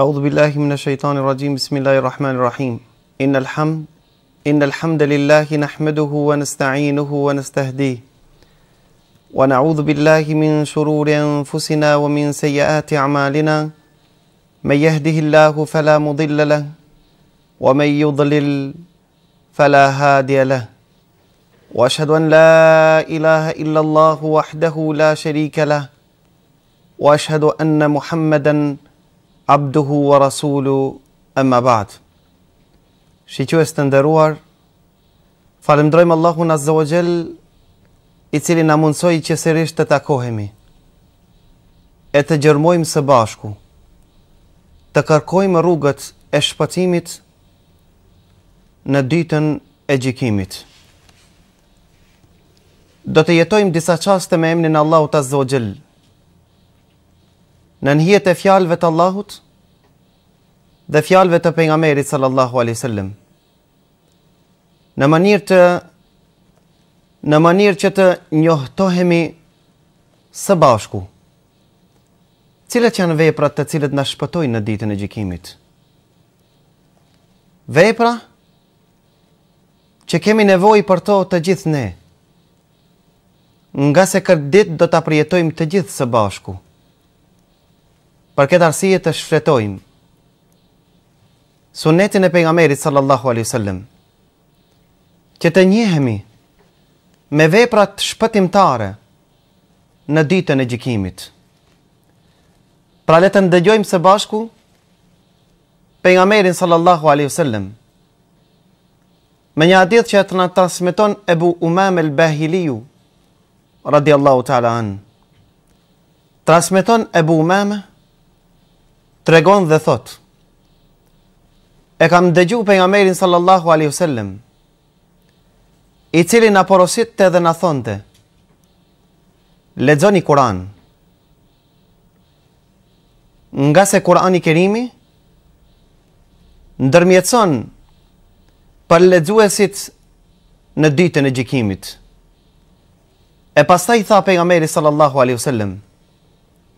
أعوذ بالله من الشيطان الرجيم بسم الله الرحمن الرحيم إن الحمد إن الحمد لله نحمده ونستعينه ونستهديه ونعوذ بالله من شرور أنفسنا ومن سيئات أعمالنا من يهده الله فلا مضل له ومن يضلل فلا هادي له واشهد ان لا اله الا الله وحده لا شريك له واشهد ان محمدا abduhu wa rasulu e më batë. Shqyës të ndëruar, falemdrojmë Allahu në zëvëgjel, i cili në mundsoj që sërish të takohemi, e të gjërmojmë së bashku, të kërkojmë rrugët e shpëtimit në dytën e gjikimit. Do të jetojmë disa qaste me emnin Allahu të zëvëgjel, në njët e fjalëve të Allahut, dhe fjalëve të pejgamberit sallallahu alaihi wasallam në mënyrë të në mënyrë që të njohtohemi së bashku cilat janë veprat të cilët na shpëtojnë në ditën e gjikimit vepra që kemi nevojë për to të gjithë ne nga se këtë ditë do ta përjetojmë të gjithë së bashku për këtë arsye të shfletojmë sunetin e pejgamberit sallallahu alaihi wasallam që të njihemi me veprat shpëtimtare në ditën e gjikimit. Pra le të ndëgjojmë së bashku pejgamberin sallallahu alaihi wasallam me një hadith që e të në transmiton Ebu Umam el Bahiliu, radiallahu ta'ala an. Transmiton Ebu Umam, tregon dhe thotë, e kam dëgju për nga merin sallallahu a.s. i cili në porosit të dhe në thonte, ledzoni Kur'an, nga se Kur'an i kerimi, ndërmjetëson për ledzuesit në dytën e gjikimit. E pas i tha për nga meri sallallahu a.s.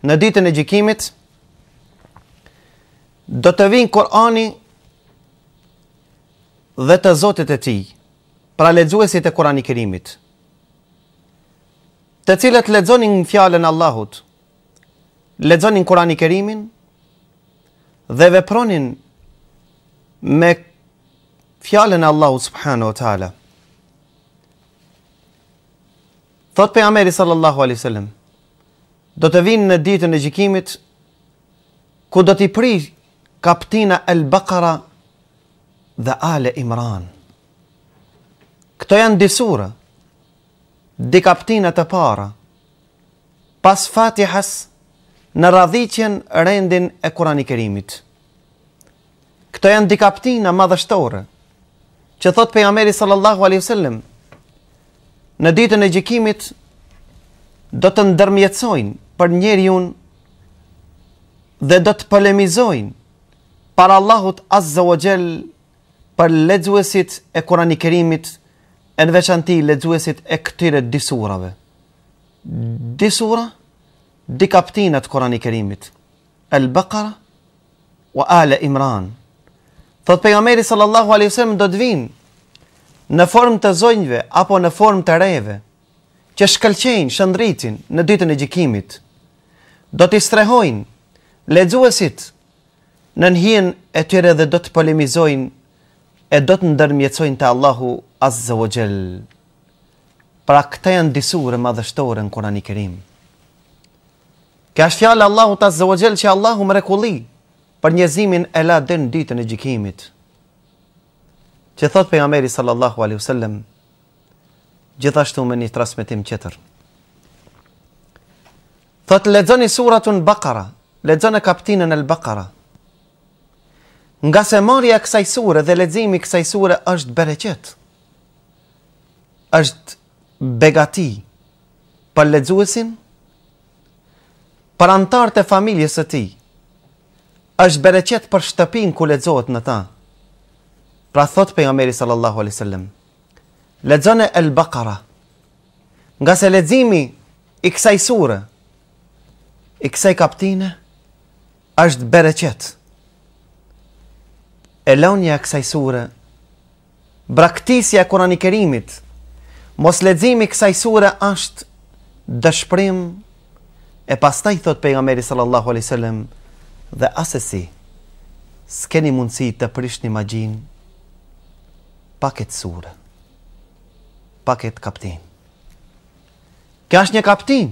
në dytën e gjikimit, do të vinë Kur'ani dhe të zotit e ti, pra lexuesit e kurani kerimit, të cilët ledzonin fjalën fjallën Allahut, ledzonin kurani kerimin, dhe vepronin me fjallën Allahut Subhanahu wa ta'ala. Thot për Ameri sallallahu alisallem, do të vinë në ditën e gjikimit, ku do t'i pri kaptina el-Bakara dhe Ale Imran. Këto janë disurë, dikaptinët e para, pas fatihas në radhicjen rendin e kurani kerimit. Këto janë dikaptinë madhështore, që thot për jameri sallallahu a.s. Në ditën e gjikimit, do të ndërmjetsojnë për njeri unë dhe do të polemizojnë para Allahut azza wa jall për lexuesit e Kur'anit të Kërimit në veçanti lexuesit e këtyre disurave. Disura di kapitena të Kur'anit të Kërimit Al-Baqara wa Ala Imran. Fot pejgamberi sallallahu alaihi wasallam do të vinë në formë të zonjve apo në formë të reve që shkëlqejnë shëndritin në ditën e gjikimit. Do të strehojnë ledzuesit, nën njën e tyre dhe do të polemizojnë e do të ndërmjetësojnë të Allahu azze o gjell. Pra këta janë disurë madhështore në kurani kerim. Kja është fjallë Allahu të azze o që Allahu mrekulli për njëzimin e la dhe në ditën e gjikimit. Që thot për jameri sallallahu a.sallem, gjithashtu me një trasmetim qëtër. Thot, ledzoni suratun Bakara, ledzoni kaptinën el Bakara, nga se marja kësaj sure dhe ledzimi kësaj sure është bereqet, është begati për ledzuesin, për antartë e familjes e ti, është bereqet për shtëpin ku ledzohet në ta. Pra thot për nga meri sallallahu alesallim, ledzone el bakara, nga se ledzimi i kësaj sure, i kësaj kaptine, është bereqetë, elonja kësaj sure, braktisja kurani kerimit, mos kësaj sure ashtë dëshprim, e pas taj thot pejgamberi meri sallallahu wasallam dhe asesi, s'keni mundësi të prisht një magjin, paket sure, paket kaptin. Kja është një kaptin,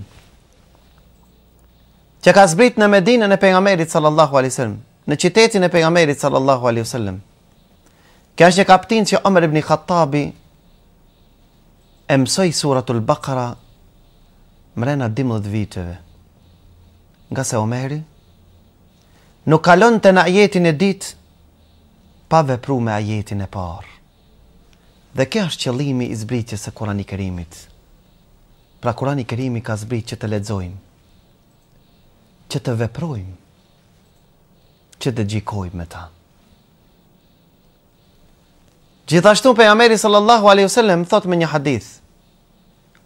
që ka zbrit në medinën e pejga meri sallallahu alesallem, në qytetin e pejgamberit sallallahu alaihi wasallam. Kjo e kaptin që Omer ibn Khattabi e mësoj suratul Bakara mrena 12 viteve. Nga se Omeri nuk kalon të në ajetin e dit pa vepru me ajetin e par. Dhe kjo është qëlimi i zbritjes së kurani kerimit. Pra kurani kerimi ka zbrit që të ledzojmë, që të veprujmë, që të gjikoj me ta. Gjithashtu për Ameri sallallahu a.s. thot me një hadith,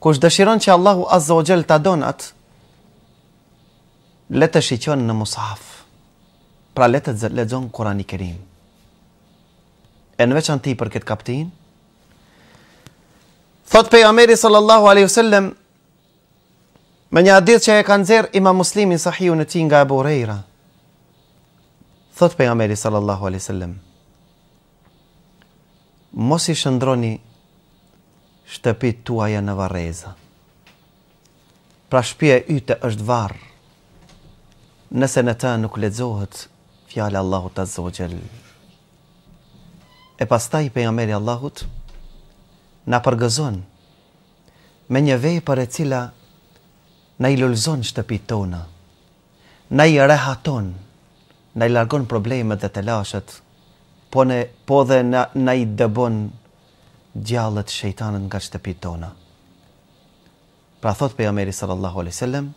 kush dëshiron që Allahu azza o gjel të donat, le të shqyqon në mushaf, pra le të ledzon kurani kerim. E në veçan ti për këtë kaptin, thot për Ameri sallallahu a.s. me një hadith që e kanë zer ima muslimin sahiju në ti nga e borejra, Thot për nga meri sallallahu alai sallam, mos i shëndroni shtëpit tuaja në vareza. Pra shpje yte është varë, nëse në ta nuk ledzohet fjale Allahu të zogjel. E pas taj për nga meri Allahut, në përgëzon me një vej për e cila në i lullzon shtëpit tona, në i rehaton na i largon problemet dhe të lashët, po, ne, po dhe na, na i dëbon gjallët shëjtanën nga shtëpit tona. Pra thot për jameri sallallahu alai sallem,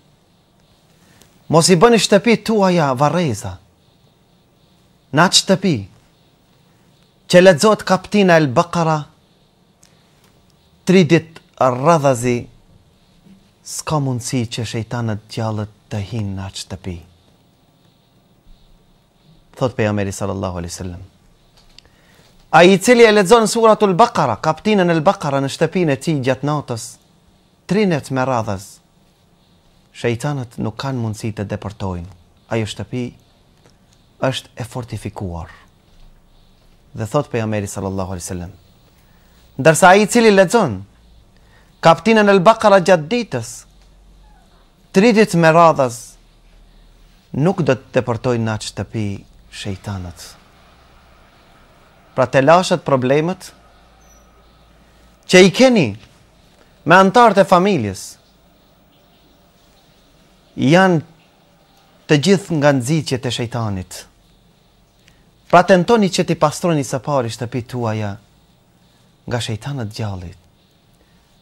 mos i bën i shtëpit tua ja vareza, na që shtëpi, që ledzot kaptina el bakara, tri dit rrëdhazi, s'ka mundësi që shëjtanët gjallët të hinë na Në atë shtëpi, thot pe jameri sallallahu alaihi wasallam. Ai cili e lexon suratul Baqara, kapitullin al-Baqara në shtepin e ti gjatë natës, trinet me radhës. Shejtanët nuk kanë mundësi të deportojnë. Ajo shtëpi është e fortifikuar. Dhe thot pe jameri sallallahu alaihi wasallam. Ndërsa ai cili lezon, kapitullin al-Baqara gjatë ditës, trinet me radhës nuk do të deportojnë në atë shtëpi shejtanët. Pra të lashët problemet që i keni me antartë e familjes janë të gjithë nga nëzit që të shejtanit. Pra të ntoni që të pastroni së pari shtëpi tuaja nga shejtanët gjallit.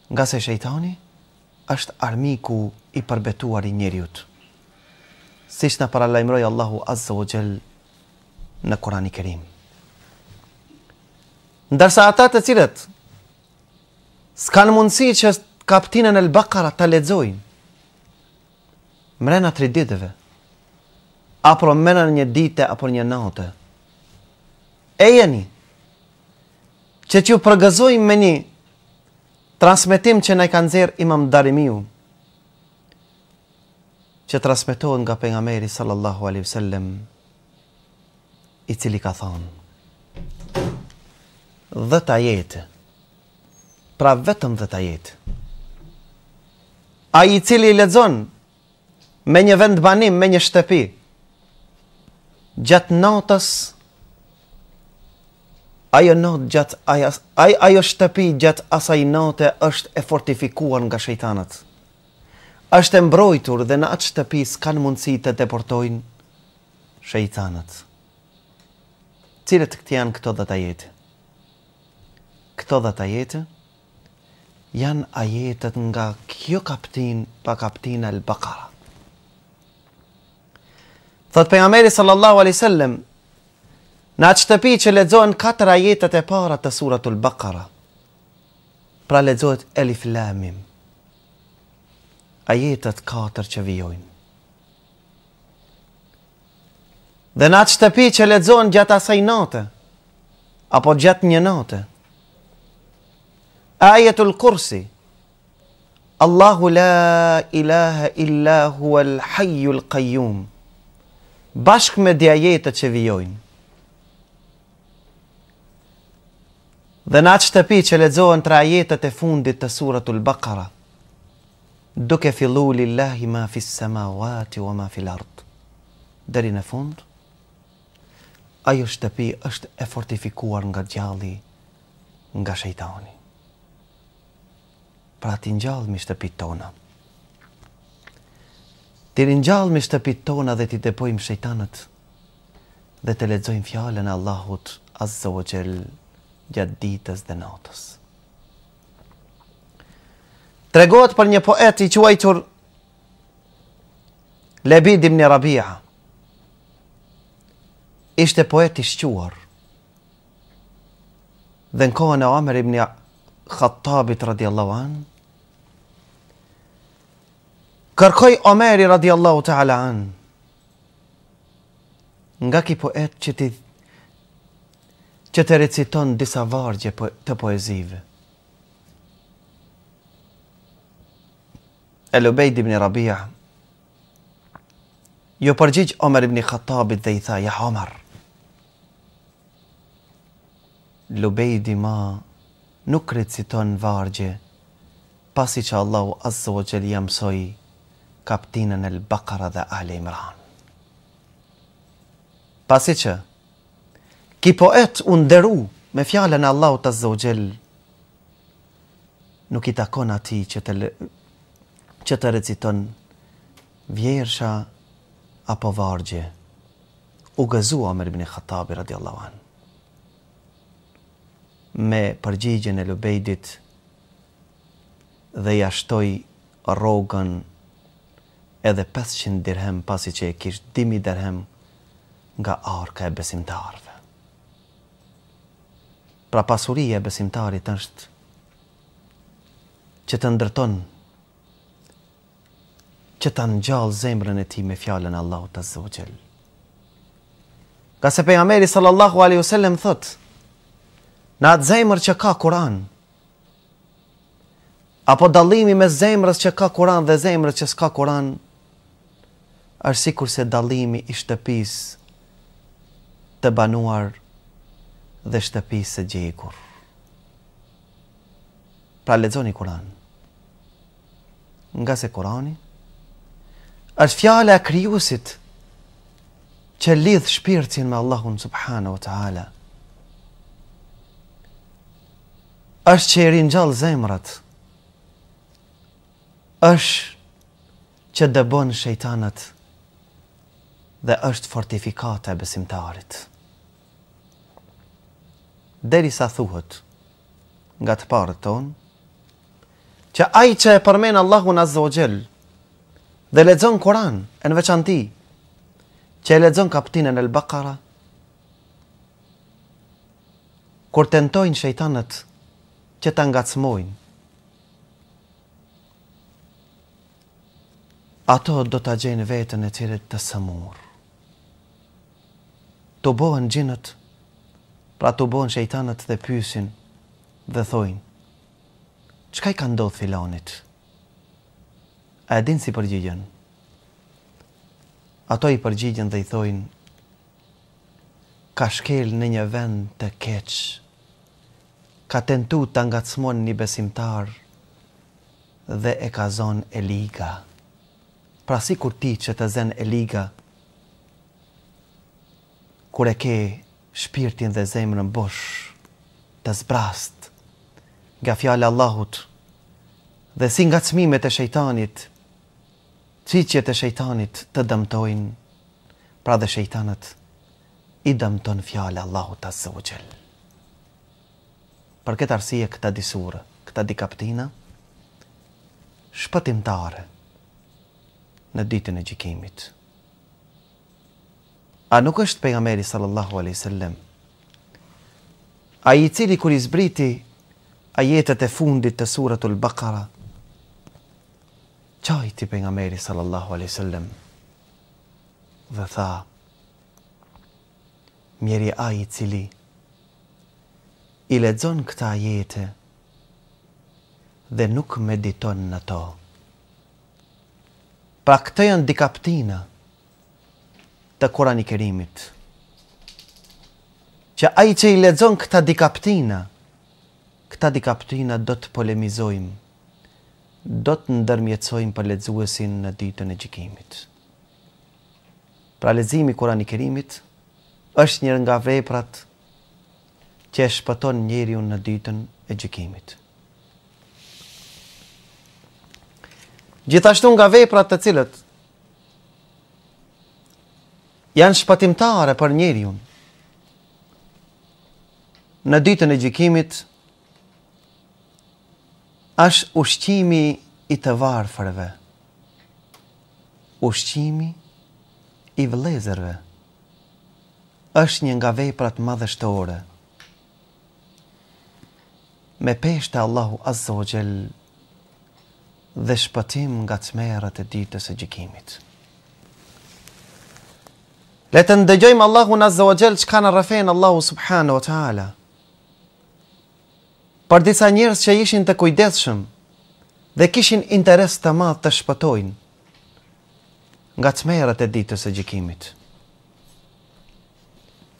Nga se shejtani është armiku i përbetuar i njeriut. Sishtë në paralajmërojë Allahu Azza o Gjellë në Koran i Kerim. Ndërsa ata të cilët s'kanë mundësi që kaptinën e lbakara të ledzojnë, mrena tri ditëve, apro mrena një dite, apro një naute, e jeni që që përgëzojnë me një transmitim që ne kanë zirë imam darimiu, që transmitohen nga pengameri sallallahu aleyhi sallam, i cili ka thonë, dhe ta jetë, pra vetëm dhe ta jetë, a i cili i ledzon, me një vend banim, me një shtepi, gjatë notës, ajo notë gjatë, ajo, ajo shtepi gjatë asaj note është e fortifikuan nga shëjtanët, është e mbrojtur dhe në atë shtëpi kanë mundësi të deportojnë shëjtanët cilët këtë janë këto dhe të jetë. Këto dhe të jetë janë ajetet nga kjo kaptin pa kaptin e lëbëkara. Thotë për sallallahu alisallem, në atë shtëpi që ledzojnë katër ajetet e para të surat të lëbëkara, pra ledzojt elif lamim, a katër që vijojnë. Dhe në atë shtëpi që ledzon gjatë asaj nate, apo gjatë një nate. Ajetul kursi, Allahu la ilaha illa hua l'hajju l'kajjum, bashk me dja që vijojnë. Dhe në atë shtëpi që ledzon të rajetët e fundit të suratul bakara, duke fillu lillahi ma fis samawati wa ma fillart. Dheri në fundë, ajo shtëpi është e fortifikuar nga gjalli, nga shejtani. Pra ti njallë mi shtëpi tona. Ti njallë mi shtëpi tona dhe ti depojmë shejtanët dhe të fjalën fjallën Allahut azzë o gjellë gjatë ditës dhe natës. Tregohet për një poet i quajtur Lebidim një rabia ishte poeti shquar. Dhe në kohën e Omer ibn Khattabit radiallahu an, kërkoj Omeri radiallahu ta'ala an, nga ki poet që ti që të reciton disa vargje po-, të poezive. E ibn Rabia, jo përgjigjë Omer ibn Khattabit dhe i tha, ja Omer, Lubejdi ma nuk reciton vargje, pasi që Allahu azzë o gjelë jamësoj kaptinën el Bakara dhe Ale Imran. Pasi që, ki poet underu me fjallën Allahu të azzë o gjelë, nuk i takon ati që të, që të reciton vjersha apo vargje, u gëzua Amr ibn Khattabi radiallahu anë me përgjigjen e Lubejdit dhe jashtoj shtoi rrogën edhe 500 dirhem pasi që e kisht 1000 dirhem nga arka e besimtarëve. Pra pasuria e besimtarit është që të ndërton që të ngjall zemrën e ti me fjalën e Allahut Azza Ka se pejgamberi sallallahu alaihi wasallam thotë në atë zemër që ka Kur'an. Apo dallimi me zemërës që ka Kur'an dhe zemërës që s'ka Kur'an është sikur se dallimi i shtëpisë të banuar dhe shtëpisë së gjegur. Pra lexoni Kur'an. Nga se Kur'ani është fjala e krijuesit që lidh shpirtin me Allahun subhanahu wa taala. është që i rinjallë zemrat, është që dëbonë shëjtanët dhe është fortifikate e besimtarit. Deri sa thuhët nga të parë tonë, që ajë që e përmenë Allahun Azzo gjellë dhe ledzon Koran e në veçanti, që e ledzon kaptinë në lëbakara, kur tentojnë shëjtanët që të ngacmojnë. Ato do të gjenë vetën e tjere të sëmurë. Të bohën gjinët, pra të bohën shejtanët dhe pysin dhe thojnë, qëka i ka ndodhë filonit? A e dinë si përgjigjen? Ato i përgjigjen dhe i thojnë, ka shkel në një vend të keqë, ka tentu të ngacmon një besimtar dhe e ka zon e liga. Pra si kur ti që të zen e liga, kur e ke shpirtin dhe zemrën bosh, të zbrast, nga fjallë Allahut, dhe si nga cmimet e shejtanit, qiqjet e shejtanit të dëmtojnë, pra dhe shejtanët i dëmton fjallë Allahut asë u gjellë për këtë arsye këta disurë, këta dikaptina shpëtimtare në ditën e gjikimit. A nuk është pejgamberi sallallahu alaihi wasallam ai i cili kur i zbriti jetët e fundit të suratul Baqara çoi ti pejgamberi sallallahu alaihi wasallam dhe tha Mjeri a i cili i ledzon këta jetë dhe nuk mediton në to. Pra këtë janë dikaptina të kurani kerimit, që ai që i ledzon këta dikaptina, këta dikaptina do të polemizojmë, do të ndërmjecojmë për ledzuesin në ditën e gjikimit. Pra lezimi kurani kerimit është njërë nga vrejprat që e shpëton njeri unë në ditën e gjikimit. Gjithashtu nga veprat të cilët janë shpëtimtare për njeri unë në ditën e gjikimit është ushqimi i të varëfërve, ushqimi i vlezërve, është një nga veprat madhështore, me peshte Allahu Azza o dhe shpëtim nga të merët e ditës e gjikimit. Le të ndëgjojmë Allahu Azza o Gjell që ka në rëfejnë Allahu Subhanu wa Ta'ala. Për disa njërës që ishin të kujdeshëm dhe kishin interes të madhë të shpëtojnë nga të merët e ditës e gjikimit.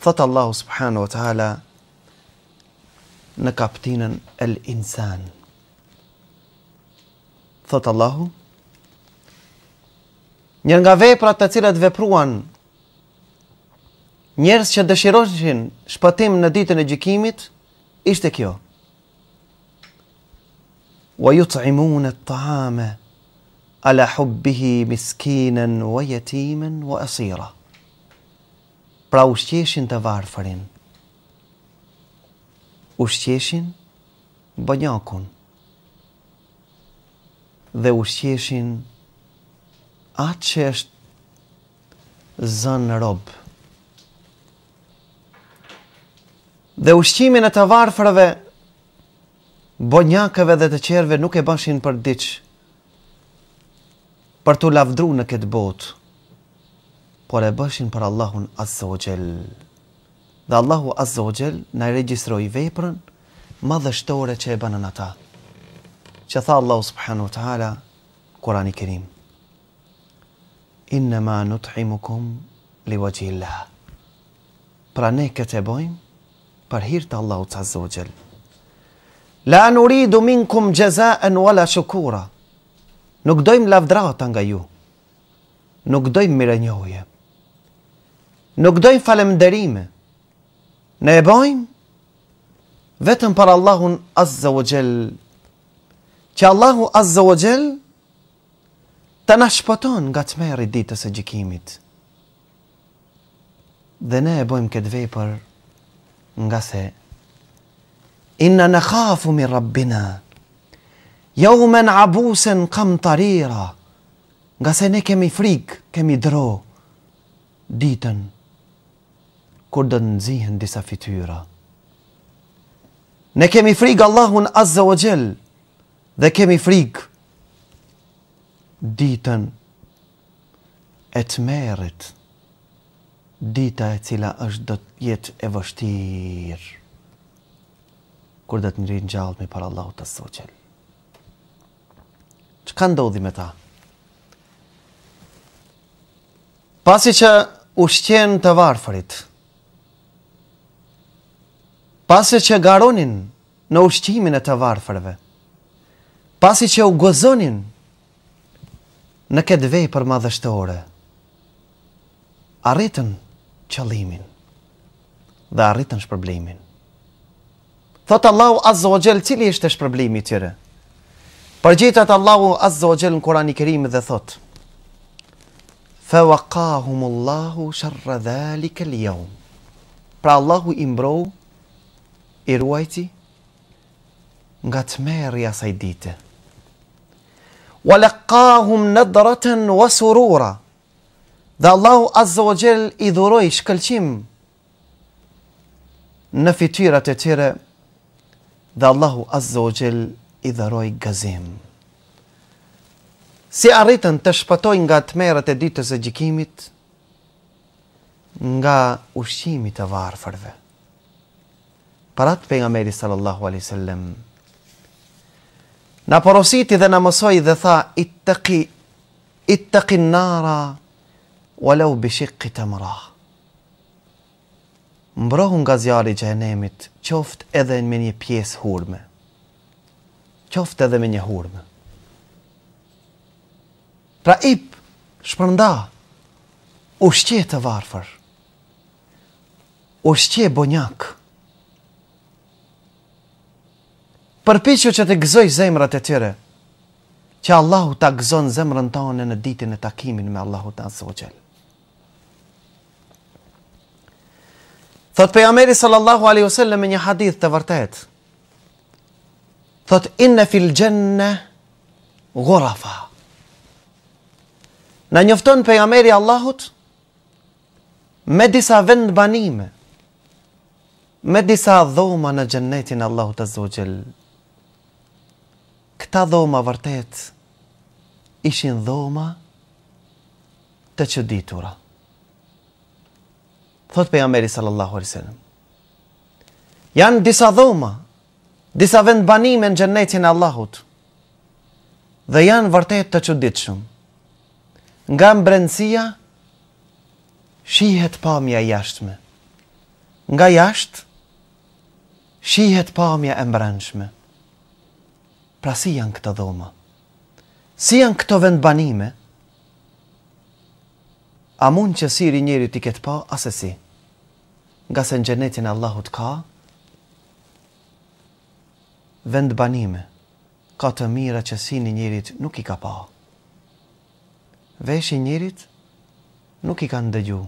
Thotë Allahu Subhanu wa Ta'ala, në kaptinën el insan. Thotë Allahu, njën nga veprat të cilat vepruan njërës që dëshiroshin shpëtim në ditën e gjikimit, ishte kjo. Wa ju të imunët të hame, ala hubbihi miskinen, wa jetimen, wa asira. Pra ushqeshin të varëfërin, ushqeshin bonjakun dhe ushqeshin atë që është zën në robë. Dhe ushqimin e të varfrëve, bonjakëve dhe të qerve nuk e bëshin për diqë, për të lavdru në këtë botë, por e bëshin për Allahun asë dhe Allahu Azza wa Jell na regjistroi veprën madhështore që e banën ata. Që tha Allahu Subhanu Teala, taala Kurani i Kerim. Inna ma nut'imukum li wajhi Allah. Pra ne këtë e bojmë për hir të Allahut Azza wa Jell. La nuridu minkum jazaan wala shukura. Nuk dojm lavdrata nga ju. Nuk dojm mirënjohje. Nuk dojm falënderime. Ne e bojmë vetëm për Allahun Azza wa Gjell. Që Allahu Azza wa Gjell të nashpoton nga të meri ditës e gjikimit. Dhe ne e bojmë këtë vejpër nga se Inna në khafu mi Rabbina Jaumen abusen kam tarira Nga se ne kemi frik, kemi dro Ditën kur do të nxihen disa fytyra. Ne kemi frikë Allahun Azza wa Jell dhe kemi frikë ditën e të dita e cila është do të jetë e vështirë kur do të ngrihet gjallë me para Allahut të Sotit. Çka ndodhi me ta? Pasi që ushqen të varfërit, pasi që garonin në ushqimin e të varfërve, pasi që u gozonin në këtë vej për madhështore, arritën qëlimin dhe arritën shpërblimin. Thotë Allahu Azza wa Gjell, cili ishte shpërblimi tjere? Përgjitët Allahu Azza wa Gjell në Kurani Kerim dhe thotë, Fa waqahumullahu sharra dhalika al-yawm. Pra Allahu imbrou i ruajti nga të merë i asaj dite. Wa lekkahum në dëratën wa surura, dhe Allahu Azza wa Gjell i dhuroj shkëlqim në fityrat e tyre, dhe Allahu Azza wa Gjell i dhuroj gazim. Si arritën të shpatoj nga të merët e ditës e gjikimit, nga ushqimit e varëfërve parat për nga meri sallallahu alisallem. Në porositi dhe në mësoj dhe tha, i të tëki nara, walau bishikki këtë mëra. Mbrohu nga zjarë i gjenemit, qoft edhe në një pjesë hurme. Qoft edhe në një hurme. Pra ip, shpërnda, u shqe të varfër, u shqe bonjakë, përpishu që të gëzoj zemrat e tyre, që Allahu ta gëzon zemrën tonë në ditin e takimin me Allahu ta zogjel. Thot për jameri sallallahu a.s. me një hadith të vërtet, thot inë fil gjenne gurafa. Në njëfton për jameri Allahut, me disa vend banime, me disa dhoma në gjennetin Allahu të zogjel, këta dhoma vërtet ishin dhoma të që ditura. Thot për jammeri sallallahu arisenim. Janë disa dhoma, disa vend banime në gjennetin Allahut, dhe janë vërtet të që shumë. Nga mbrenësia, shihet pamja jashtme. Nga jashtë, shihet pamja e mbrenëshme. Pra si janë këto dhoma? Si janë këto vendbanime? A mund që siri njeri t'i ketë pa, ase si? Nga se në gjenetin Allahut ka, vendbanime, ka të mira që si një njerit nuk i ka pa. Veshë njerit nuk i ka ndëgju,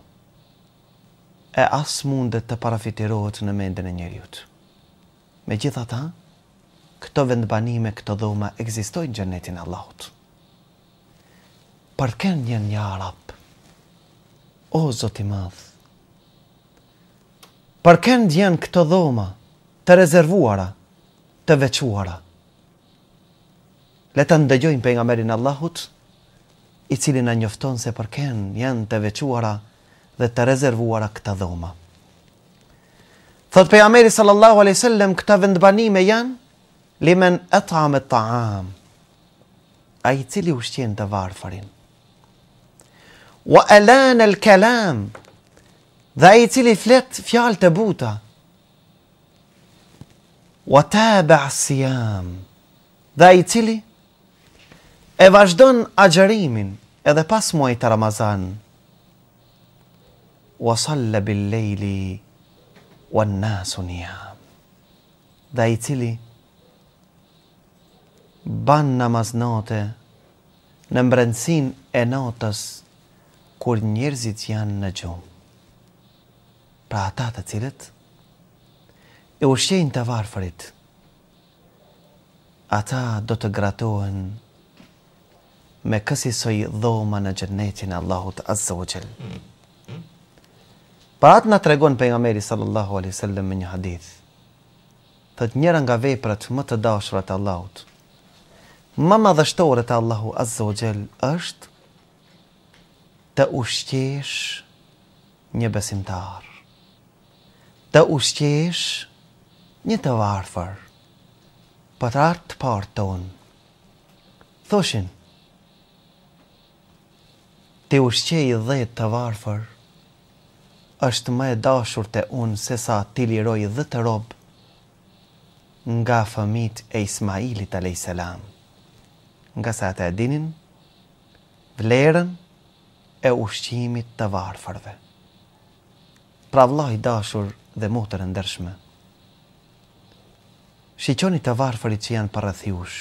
e as mundet të parafitirohet në mendën e njeriut. Me gjitha ta, këto vendbanime, këto dhoma, egzistojnë gjennetin Allahut. Për kënë një një Arab, o Zotë i madhë, për kënë djenë këto dhoma, të rezervuara, të vequara, le të ndëgjojnë për nga merin Allahut, i cili në njofton se për kënë njën të vequara dhe të rezervuara këta dhoma. Thot për nga meri sallallahu a.sallem, këta vendbanime janë, لمن أطعم الطعام أي تلي وشتين دفار فرين وألان الكلام ذا تلي فلت فيال تبوتا وتابع الصيام ذا تلي e vazhdon agjerimin edhe pas muajit të Ramazan. Wa salla bil lejli, wa nasu njam. Dhe i cili ban namaz natë në mbrëndësin e natës kur njerëzit janë në gjumë. Pra ata të cilët e ushejnë të varfërit, ata do të gratohen me kësi soj dhoma në e Allahut Azogjel. Pra atë nga të regon për nga meri sallallahu alaihi sallam me një hadith, thët njëra nga veprat më të dashrat Allahut, Ma ma dhe shtore të Allahu Azzo Gjell është të ushqesh një besimtar, të ushqesh një të varfër, për të të partë tonë. Thoshin, të ushqej dhe të varfër, është me dashur të unë se sa të liroj dhe të robë nga fëmit e Ismailit a.s nga sa ata e dinin vlerën e ushqimit të varfërve. Pra vëllai dashur dhe motër e ndershme, shiqoni të varfërit që janë parathiush.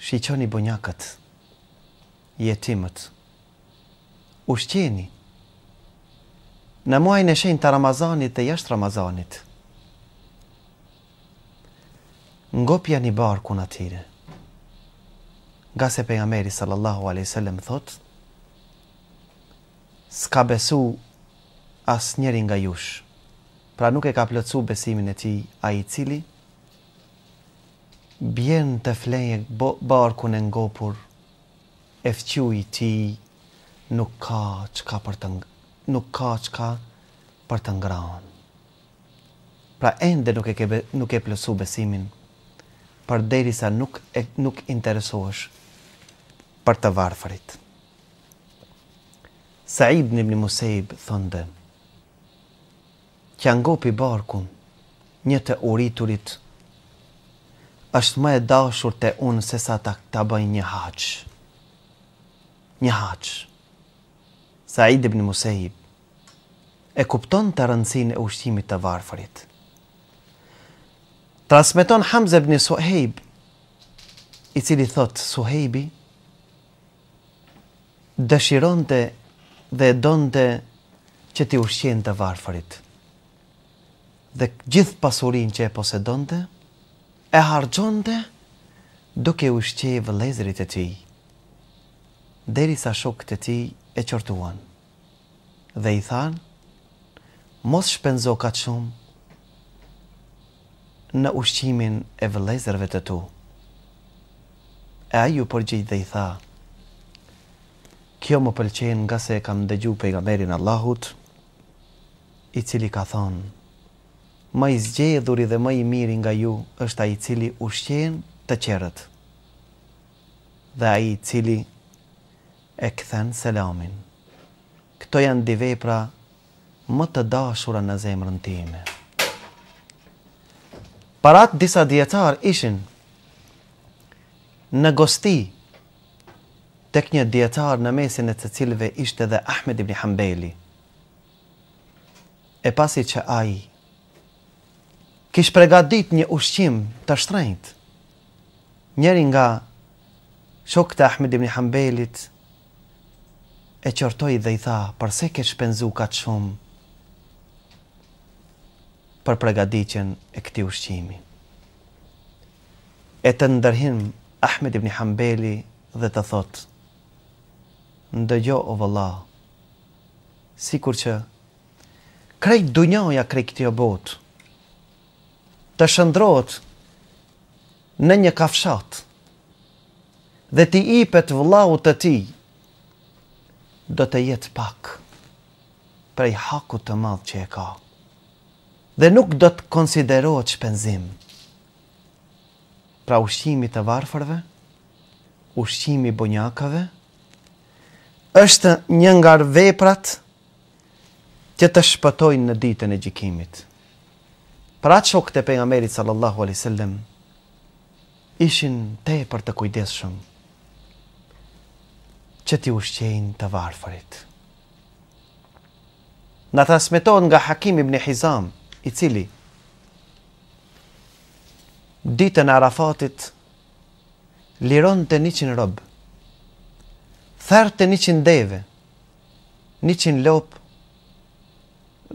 Shiqoni bonjakët, jetimët. Ushqeni. Në muajin e shenjtë të Ramazanit dhe jashtë Ramazanit. Ngopjani barkun atyre nga se pejgamberi sallallahu alaihi wasallam thot s'ka besu asnjëri nga jush pra nuk e ka plëcu besimin e tij ai i cili bjen të flenje barkun e ngopur e fqyu i ti nuk ka çka për të ng nuk ka çka për të ngrahur pra ende nuk e ke nuk e plotsu besimin për derisa nuk e, nuk interesohesh për të varfërit. Saib një më një musejib thënde, që i barkun një të uriturit, është më e dashur të unë se sa të të bëj një haqë. Një haqë. Saib një musejib e kupton të rëndësin e ushtimit të varfërit. Transmeton Hamzeb një suhejb, i cili thot suhejbi, dëshiron të dhe donte të që ti ushqen të varfërit. Dhe gjithë pasurin që e posedon të, e hargjon të duke ushqe i vëlezrit e ti, deri sa shok të ti e qërtuan Dhe i than, mos shpenzo ka të shumë, në ushqimin e vëlezërve të tu. E aju përgjit dhe i tha, kjo më pëlqen nga se e kam dëgju pejgamberin Allahut, i cili ka thonë, ma i zgjedhuri dhe ma i miri nga ju është a i cili ushqen të qerët, dhe a i cili e këthen selamin. Këto janë dive pra më të dashura në zemrën time. Parat disa djetar ishin në gosti, tek një dietar në mesin e të cilëve ishte edhe Ahmed ibn Hanbali. E pasi që ai kishte përgatitur një ushqim të shtrenjtë, njëri nga shokët e Ahmed ibn Hanbalit e qortoi dhe i tha, "Përse ke shpenzuar kaq shumë?" për përgatitjen e këtij ushqimi. E të ndërhim Ahmed ibn Hanbali dhe të thotë në o vëlla, si kur që krejt dunjoja krejt këtë jo bot, të shëndrot në një kafshat, dhe ti ipet vëllau të ti, do të jetë pak, prej haku të madhë që e ka, dhe nuk do të konsidero të shpenzim, pra ushqimi të varfërve, ushqimi bonjakave, është një nga veprat që të shpëtojnë në ditën e gjykimit. Pra çoqt e pejgamberit sallallahu alaihi wasallam ishin te për të kujdesshëm që ti ushqejnë të varfërit. Në të nga Hakim ibn Hizam, i cili, ditën Arafatit, liron të një qënë robë, thartë të një qënë deve, një qinë lopë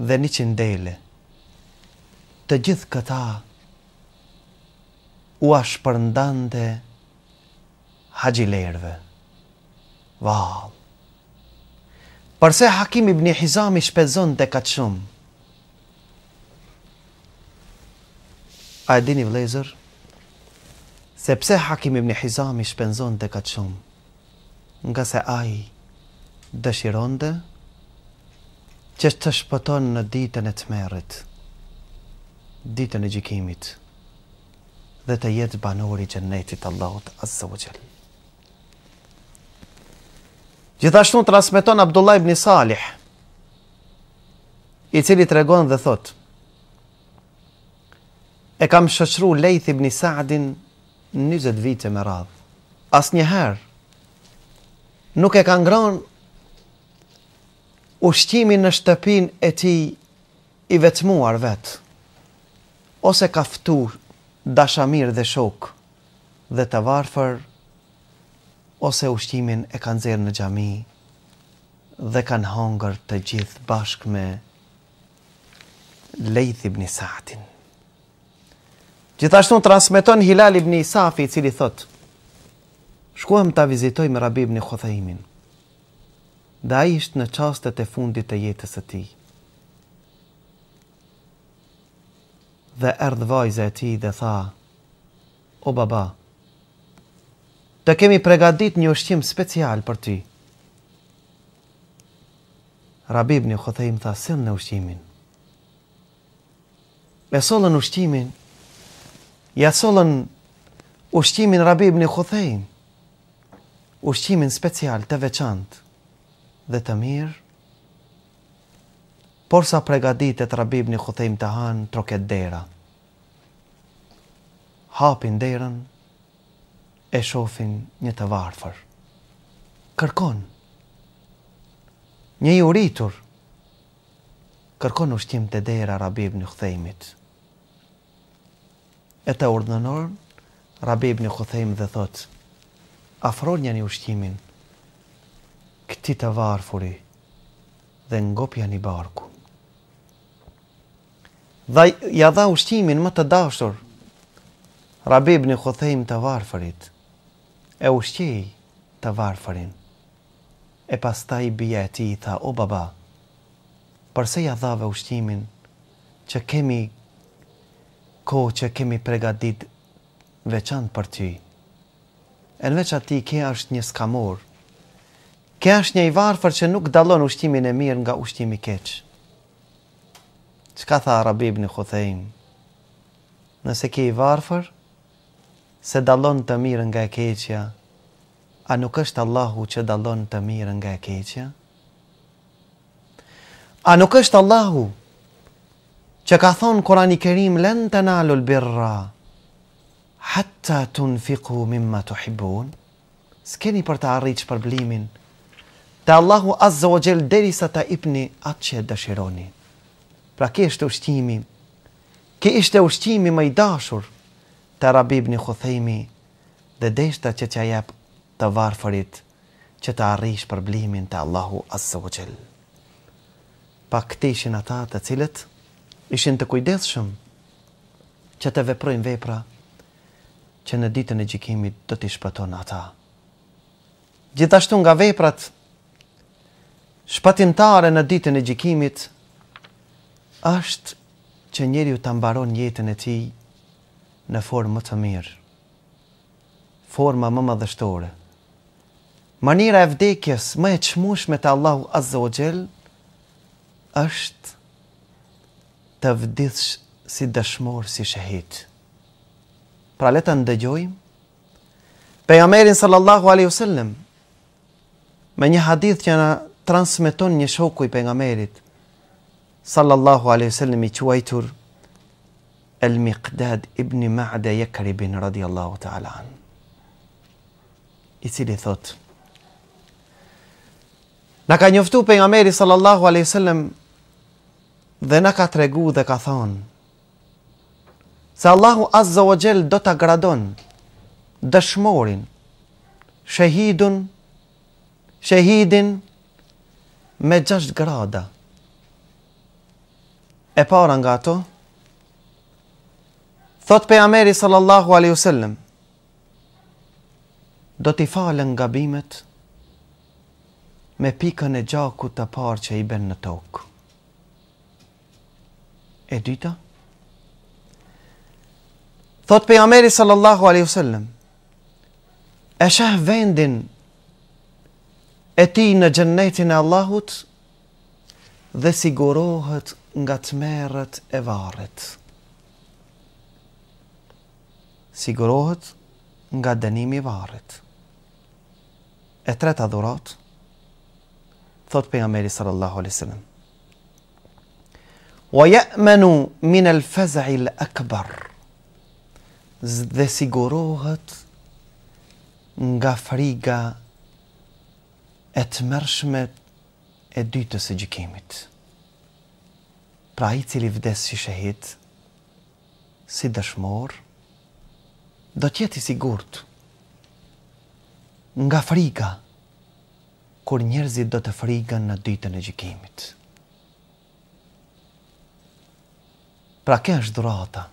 dhe një qënë dele. Të gjithë këta u ashtë përndande haqilerve. Val. Përse Hakim ibn Hizami shpezon të katë shumë? A e dini vlezër? Sepse Hakim ibn Hizami shpenzon të katë shumë? nga se ai dëshironde që të shpëton në ditën e të merit, ditën e gjikimit, dhe të jetë banori gjennetit Allahot Azzawajal. Gjithashtu në transmiton Abdullah ibn Salih, i cili të regon dhe thot, e kam shëshru lejth ibn Saadin 20 vite me radhë, asë njëherë, nuk e ka ngronë ushqimin në shtëpin e ti i vetëmuar vetë, ose ka ftu dashamir dhe shok dhe të varfër, ose ushqimin e kanë zirë në gjami dhe kanë hongër të gjithë bashk me lejth i bni satin. Gjithashtu në transmiton Hilal i bni Safi, cili thotë, Shkuam ta vizitojmë me Rabib në Khothaimin. Dhe a ishtë në qastet e fundit e jetës e ti. Dhe erdhë vajzë e ti dhe tha, O baba, të kemi pregadit një ushqim special për ti. Rabib një këthejmë tha, sen në ushqimin. E solën ushqimin, ja solën ushqimin Rabib një këthejmë ushqimin special të veçant dhe të mirë, por sa pregadit e të rabib një këthejm të hanë troket dera. Hapin derën e shofin një të varfër. Kërkon një juritur, kërkon ushqim të dera rabib një këthejmit. E të urdënon, rabib një këthejmë dhe thotë, afronja një ushtimin, këti të varfuri dhe ngopja një barku. Dhe ja dha ushtimin më të dashur, rabib një këthejmë të varfërit, e ushtjej të varfërin, e pas ta i bia e ti i tha, o baba, përse ja dhave ushtimin që kemi ko që kemi pregadit veçant për ty, Enveq ati ke është një skamor, ke është një i varfër që nuk dalon ushtimin e mirë nga ushtimi keqë. Që ka tha Arabib në këthejmë? Nëse ke i varfër, se dalon të mirë nga e keqëja, a nuk është Allahu që dalon të mirë nga e keqëja? A nuk është Allahu që ka thonë Kurani Kerim lën të nalul birra, hatta tunfiqu mimma të hibun, s'keni për të arritur për blimin, të Allahu azza wa jall deri sa të ipni atë që e dëshironi. Pra ke ushtimi, ke ishte ushtimi më i dashur, të rabib një këthejmi dhe deshta që t'i jep të varëfërit që të arrish për blimin të Allahu azza wa jall Pa këti ishin ata të cilët ishin të kujdeshëm që të veprojnë vepra që në ditën e gjikimit do t'i shpëton ata. Gjithashtu nga veprat shpëtimtare në ditën e gjikimit është që njeri ju të mbaron jetën e ti në formë më të mirë, forma më më dështore. Manira e vdekjes më e qmushme të Allahu Azogjel është të vdithsh si dëshmor si shahid. Pra le të ndëgjojmë pejgamberin sallallahu alaihi wasallam me një hadith që na transmeton një shoku i pejgamberit sallallahu alaihi wasallam i quajtur Al-Miqdad ibn Ma'da Yakrib radhiyallahu ta'ala an. I cili thot Na ka njoftu pejgamberi sallallahu alaihi wasallam dhe na ka tregu dhe ka thonë se Allahu Azza wa Jell do të gradon dëshmorin, shahidun, shahidin me gjasht grada. E para nga to, thot pe Ameri sallallahu alaihu sallam, do t'i falen nga bimet me pikën e gjaku të parë që i ben në tokë. E dyta, Thot pe Ameri sallallahu alaihi sallam, e shah vendin e ti në gjennetin e Allahut dhe sigurohet nga të merët e varet. Sigurohet nga dënimi varet. E treta dhurat, thot pe Ameri sallallahu alaihi sallam, wa ya'manu min al-faz'i al-akbar dhe sigurohet nga friga e të mërshme e dytës e gjikimit. Pra i cili vdes si shëhit, si dëshmor, do tjeti sigurt nga friga kur njerëzit do të friga në dytën e gjikimit. Pra kënë është dhurata,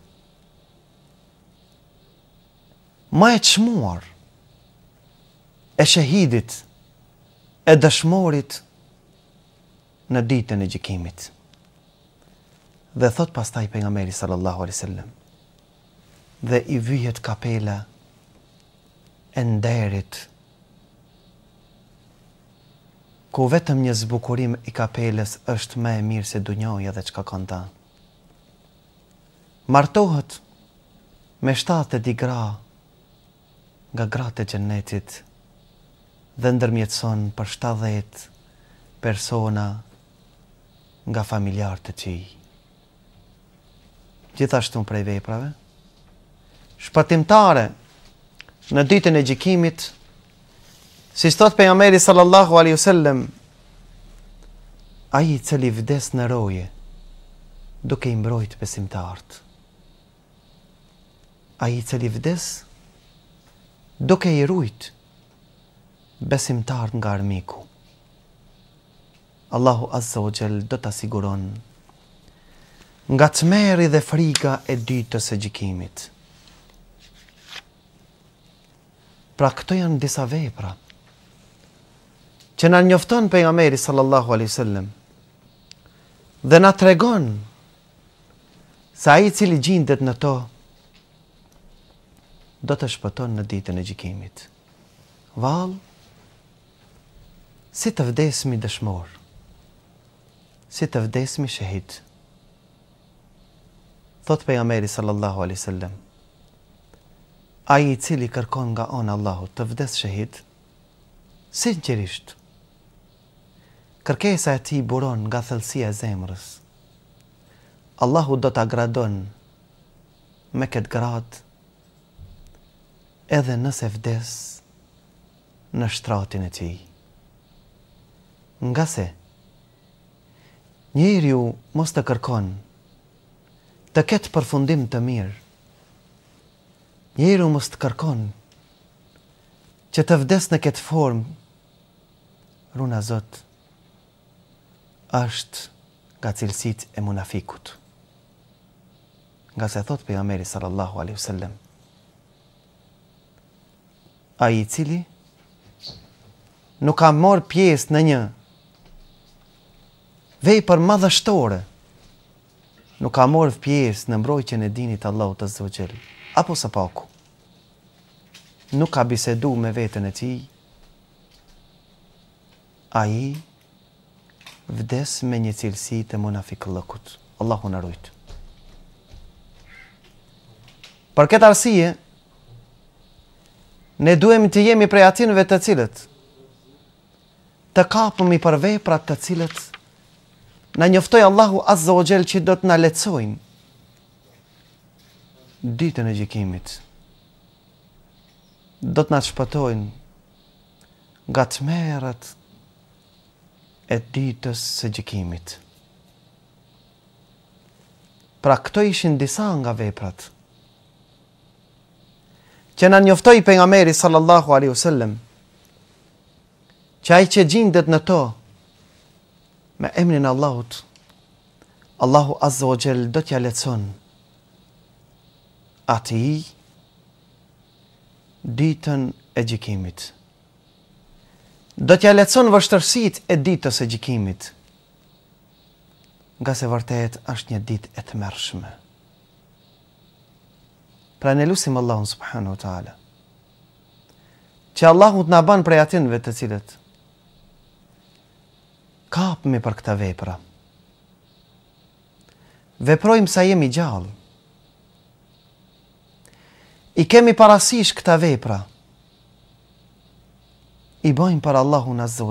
ma e qmuar, e shahidit, e dëshmorit në ditën e gjikimit. Dhe thot pas taj për nga meri sallallahu alesillem, dhe i vyjet kapela e nderit, ku vetëm një zbukurim i kapeles është me e mirë se dunjoja dhe që ka kënda. Martohet me shtatë të di nga gratë e gjennetit dhe ndërmjetëson për 70 persona nga familjarë të qij. Gjithashtu në prej veprave, shpatimtare në dytën e gjikimit, si shtot për jameri sallallahu a.s. aji i cëli vdes në roje, duke i mbrojtë pësimtartë. A i cëli vdes në roje, duke i rujt besimtar nga armiku. Allahu Azza wa Jell do të siguron nga të meri dhe friga e dytës e gjikimit. Pra këto janë disa vepra që në njofton për nga meri sallallahu a.s. dhe në tregon sa i cili gjindet në to do të shpëton në ditën e gjikimit. Val, si të vdesmi dëshmor, si të vdesmi shëhit, thot për jameri sallallahu alisallem, aji cili kërkon nga onë Allahu të vdes shëhit, sinqerisht, kërkesa e ti buron nga thëlsia zemrës, Allahu do të agradon me këtë gratë edhe nëse vdes në shtratin e ti. Nga se, njëri ju mos të kërkon të ketë përfundim të mirë, njëri ju mos të kërkon që të vdes në ketë formë, runa zot, është nga cilësit e munafikut. Nga se thot për jameri sallallahu alaihu sallam, a i cili nuk ka morë pjesë në një vej për madhështore, nuk ka morë pjesë në mbrojqën e dinit Allah të zëvëgjeli, apo së paku, nuk ka bisedu me vetën e ti, a i vdes me një cilësi të munafikë lëkut. Allahu në rujtë. Për këtë arsie, ne duhem të jemi prej atinëve të cilët të kapëmi për veprat të cilët në njëftoj Allahu Azza o Gjell që do të në letësojnë ditën e gjikimit do të në shpëtojnë nga të merët e ditës së gjikimit pra këto ishin disa nga veprat që në njoftoj për nga meri sallallahu alaihu sallem, që ajë që gjindet në to, me emnin Allahut, Allahu azzë o gjellë do t'ja lecon, ati i, ditën e gjikimit. Do t'ja lecon vështërsit e ditës e gjikimit, nga se vërtet është një dit e të mërshme. Pra ne lusim Allahun Subhanahu wa ta'ala. Që Allahut të naban prej atinve të cilët. Kapëmi për këta vepra. Veprojmë sa jemi gjallë. I kemi parasish këta vepra. I bojmë për Allahun azze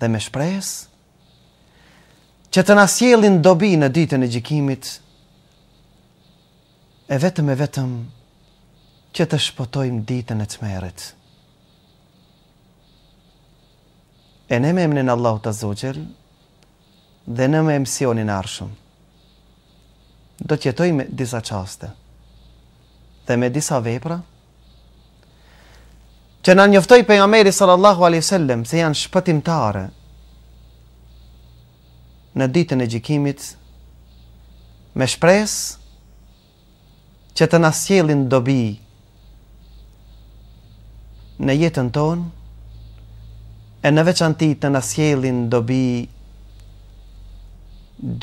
dhe me shpresë që të nasjelin dobi në ditën e gjikimit, e vetëm e vetëm që të shpotojmë ditën e të merit. E ne me emnin Allahu të zogjel dhe ne me emsionin arshëm. Do të jetojmë disa qaste dhe me disa vepra që në njëftoj për nga meri sallallahu a.s. se janë shpëtimtare në ditën e gjikimit me shpresë që të nasjelin dobi në jetën tonë, e në veçanti të nasjelin dobi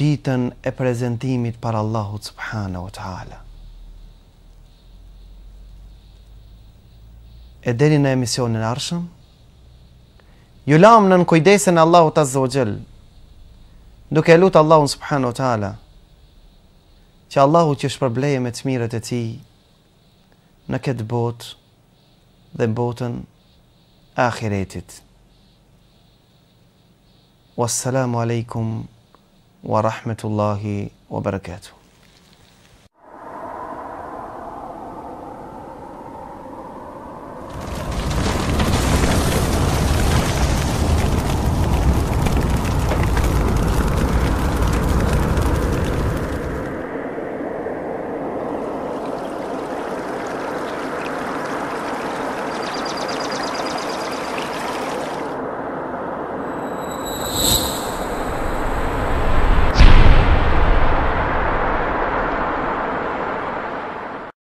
ditën e prezentimit para Allahut subhana o t'hala. E deri në emisionin arshëm, ju lamë në në kujdesin Allahut Az-Zogjel, duke lutë Allahun subhana o t'hala, që Allahu që shpërbleje me të mirët e ti në këtë botë dhe botën akiretit. Wassalamu alaikum wa rahmetullahi wa barakatuh.